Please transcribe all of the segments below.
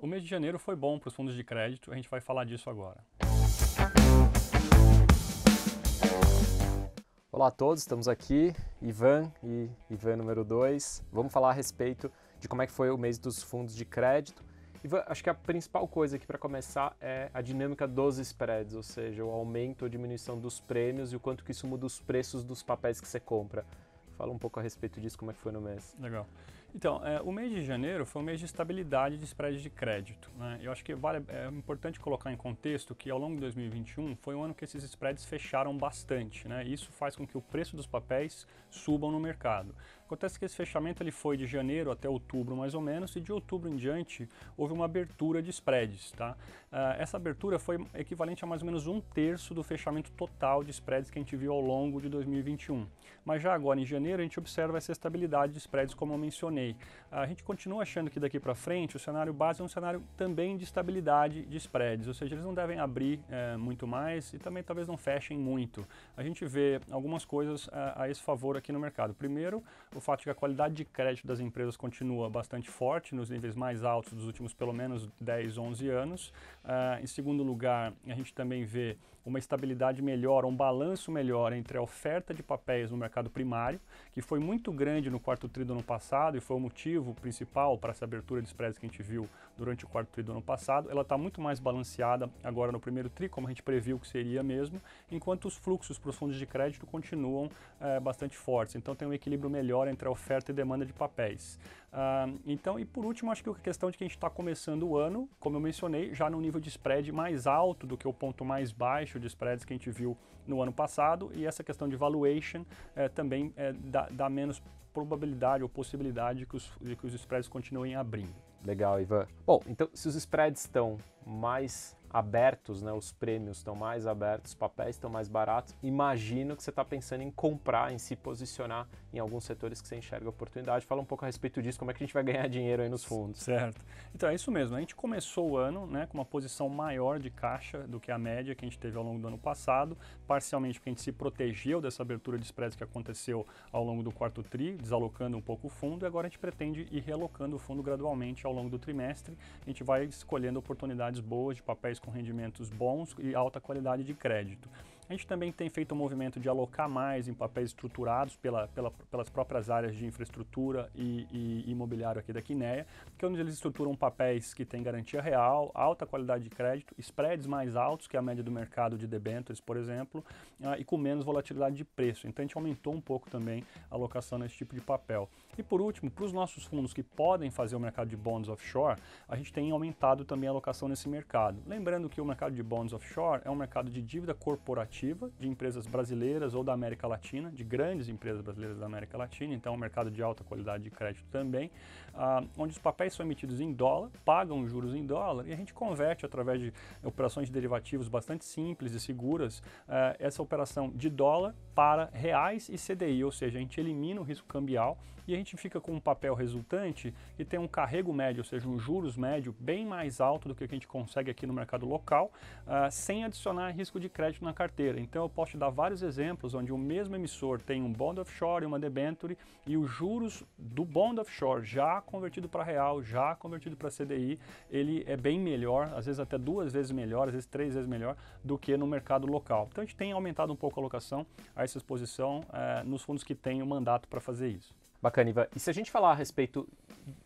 O mês de janeiro foi bom para os fundos de crédito, a gente vai falar disso agora. Olá a todos, estamos aqui, Ivan e Ivan número 2. Vamos falar a respeito de como é que foi o mês dos fundos de crédito. Ivan, acho que a principal coisa aqui para começar é a dinâmica dos spreads, ou seja, o aumento ou diminuição dos prêmios e o quanto que isso muda os preços dos papéis que você compra. Fala um pouco a respeito disso, como é que foi no mês. Legal. Então, é, o mês de janeiro foi um mês de estabilidade de spread de crédito. Né? Eu acho que vale, é importante colocar em contexto que ao longo de 2021 foi um ano que esses spreads fecharam bastante. Né? Isso faz com que o preço dos papéis subam no mercado. Acontece que esse fechamento ele foi de janeiro até outubro, mais ou menos, e de outubro em diante houve uma abertura de spreads. Tá? Uh, essa abertura foi equivalente a mais ou menos um terço do fechamento total de spreads que a gente viu ao longo de 2021. Mas já agora, em janeiro, a gente observa essa estabilidade de spreads, como eu mencionei a gente continua achando que daqui para frente o cenário base é um cenário também de estabilidade de spreads, ou seja, eles não devem abrir é, muito mais e também talvez não fechem muito. A gente vê algumas coisas a, a esse favor aqui no mercado. Primeiro, o fato de que a qualidade de crédito das empresas continua bastante forte, nos níveis mais altos dos últimos pelo menos 10, 11 anos. Uh, em segundo lugar, a gente também vê uma estabilidade melhor, um balanço melhor entre a oferta de papéis no mercado primário, que foi muito grande no quarto tri do ano passado e foi o motivo principal para essa abertura de spreads que a gente viu durante o quarto tri do ano passado, ela está muito mais balanceada agora no primeiro tri, como a gente previu que seria mesmo, enquanto os fluxos para os fundos de crédito continuam é, bastante fortes. Então tem um equilíbrio melhor entre a oferta e demanda de papéis. Ah, então, e por último, acho que a questão de que a gente está começando o ano, como eu mencionei, já no nível de spread mais alto do que o ponto mais baixo de spreads que a gente viu no ano passado e essa questão de valuation é, também é, dá, dá, menos probabilidade ou possibilidade que, os, de que os spreads continuem abrindo. Legal, Ivan. Bom, então se os spreads estão mais abertos, né? Os prêmios estão mais abertos, os papéis estão mais baratos. Imagino que você está pensando em comprar, em se posicionar em alguns setores que você enxerga oportunidade. Fala um pouco a respeito disso, como é que a gente vai ganhar dinheiro aí nos fundos. Certo. Então é isso mesmo. A gente começou o ano, né, com uma posição maior de caixa do que a média que a gente teve ao longo do ano passado, parcialmente porque a gente se protegeu dessa abertura de spreads que aconteceu ao longo do quarto tri, desalocando um pouco o fundo, e agora a gente pretende ir relocando o fundo gradualmente ao longo do trimestre. A gente vai escolhendo oportunidades boas de papéis com rendimentos bons e alta qualidade de crédito. A gente também tem feito um movimento de alocar mais em papéis estruturados pela, pela, pelas próprias áreas de infraestrutura e, e imobiliário aqui da Quinéia, que é onde eles estruturam papéis que têm garantia real, alta qualidade de crédito, spreads mais altos que a média do mercado de debêntures, por exemplo, ah, e com menos volatilidade de preço. Então a gente aumentou um pouco também a alocação nesse tipo de papel. E por último, para os nossos fundos que podem fazer o mercado de bonds offshore, a gente tem aumentado também a alocação nesse mercado. Lembrando que o mercado de bonds offshore é um mercado de dívida corporativa de empresas brasileiras ou da América Latina, de grandes empresas brasileiras da América Latina, então é um mercado de alta qualidade de crédito também, ah, onde os papéis são emitidos em dólar, pagam juros em dólar e a gente converte através de operações de derivativos bastante simples e seguras ah, essa operação de dólar para reais e CDI, ou seja, a gente elimina o risco cambial e a gente fica com um papel resultante que tem um carrego médio, ou seja, um juros médio bem mais alto do que a gente consegue aqui no mercado local, ah, sem adicionar risco de crédito na carteira. Então eu posso te dar vários exemplos onde o mesmo emissor tem um bond offshore e uma debenture e os juros do bond offshore já convertido para real, já convertido para CDI, ele é bem melhor, às vezes até duas vezes melhor, às vezes três vezes melhor do que no mercado local. Então a gente tem aumentado um pouco a alocação a essa exposição eh, nos fundos que têm o mandato para fazer isso. Bacana, Iva. E se a gente falar a respeito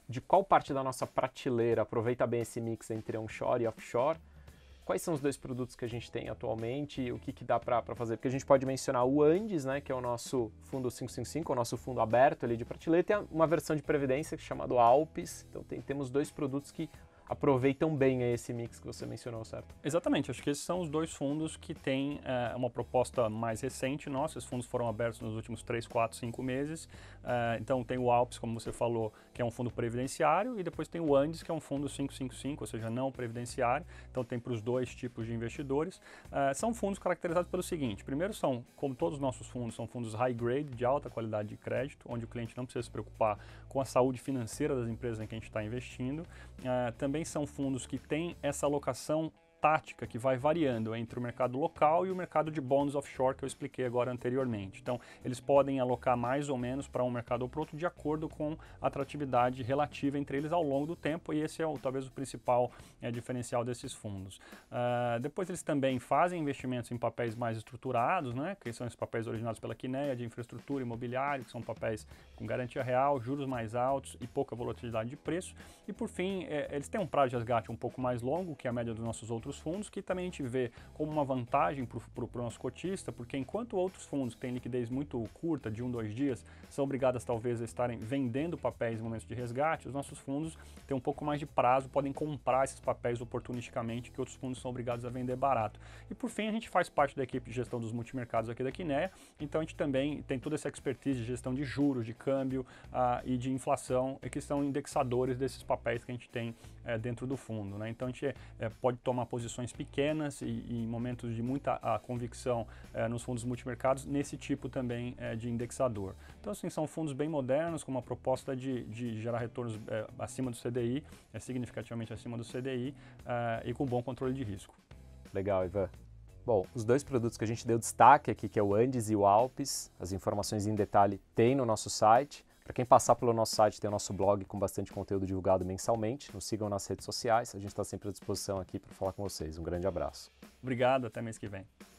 de qual parte da nossa prateleira aproveita bem esse mix entre onshore e offshore, quais são os dois produtos que a gente tem atualmente, o que, que dá para fazer, porque a gente pode mencionar o Andes, né, que é o nosso fundo 555, o nosso fundo aberto ali de prateleira, e tem uma versão de previdência é chamada Alpes, então tem, temos dois produtos que aproveitam bem esse mix que você mencionou, certo? Exatamente, acho que esses são os dois fundos que têm é, uma proposta mais recente nossa, esses fundos foram abertos nos últimos 3, 4, 5 meses, é, então tem o Alps, como você falou, que é um fundo previdenciário, e depois tem o Andes, que é um fundo 555, ou seja, não previdenciário, então tem para os dois tipos de investidores. É, são fundos caracterizados pelo seguinte, primeiro são, como todos os nossos fundos, são fundos high grade, de alta qualidade de crédito, onde o cliente não precisa se preocupar com a saúde financeira das empresas em que a gente está investindo, também também são fundos que têm essa alocação tática que vai variando entre o mercado local e o mercado de bônus offshore que eu expliquei agora anteriormente. Então, eles podem alocar mais ou menos para um mercado ou para outro de acordo com a atratividade relativa entre eles ao longo do tempo, e esse é o, talvez o principal é, diferencial desses fundos. Uh, depois, eles também fazem investimentos em papéis mais estruturados, né, que são esses papéis originados pela Quinea de infraestrutura, imobiliária que são papéis com garantia real, juros mais altos e pouca volatilidade de preço. E, por fim, é, eles têm um prazo de resgate um pouco mais longo que é a média dos nossos outros outros fundos, que também a gente vê como uma vantagem para o nosso cotista, porque enquanto outros fundos que têm liquidez muito curta, de um, dois dias, são obrigadas talvez a estarem vendendo papéis em momentos de resgate, os nossos fundos têm um pouco mais de prazo, podem comprar esses papéis oportunisticamente que outros fundos são obrigados a vender barato. E por fim, a gente faz parte da equipe de gestão dos multimercados aqui da Quinéia, então a gente também tem toda essa expertise de gestão de juros, de câmbio ah, e de inflação, que são indexadores desses papéis que a gente tem é, dentro do fundo. Né? Então a gente é, pode tomar posições pequenas e, em momentos de muita a convicção é, nos fundos multimercados, nesse tipo também é, de indexador. Então assim, são fundos bem modernos, com uma proposta de, de gerar retornos é, acima do CDI, é, significativamente acima do CDI é, e com bom controle de risco. Legal, Ivan. Bom, os dois produtos que a gente deu destaque aqui, que é o Andes e o Alpes, as informações em detalhe tem no nosso site. Para quem passar pelo nosso site, tem o nosso blog com bastante conteúdo divulgado mensalmente. Nos sigam nas redes sociais, a gente está sempre à disposição aqui para falar com vocês. Um grande abraço. Obrigado, até mês que vem.